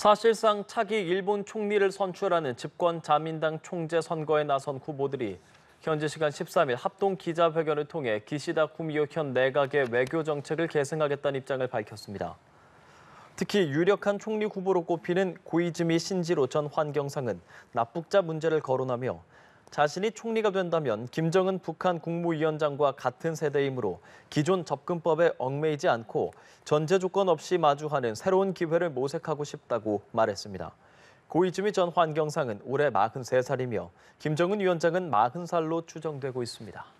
사실상 차기 일본 총리를 선출하는 집권 자민당 총재 선거에 나선 후보들이 현재 시간 13일 합동 기자회견을 통해 기시다 구미호현 내각의 외교 정책을 계승하겠다는 입장을 밝혔습니다. 특히 유력한 총리 후보로 꼽히는 고이즈미 신지로 전 환경상은 납북자 문제를 거론하며 자신이 총리가 된다면 김정은 북한 국무위원장과 같은 세대이므로 기존 접근법에 얽매이지 않고 전제 조건 없이 마주하는 새로운 기회를 모색하고 싶다고 말했습니다. 고이즈미 전 환경상은 올해 43살이며 김정은 위원장은 40살로 추정되고 있습니다.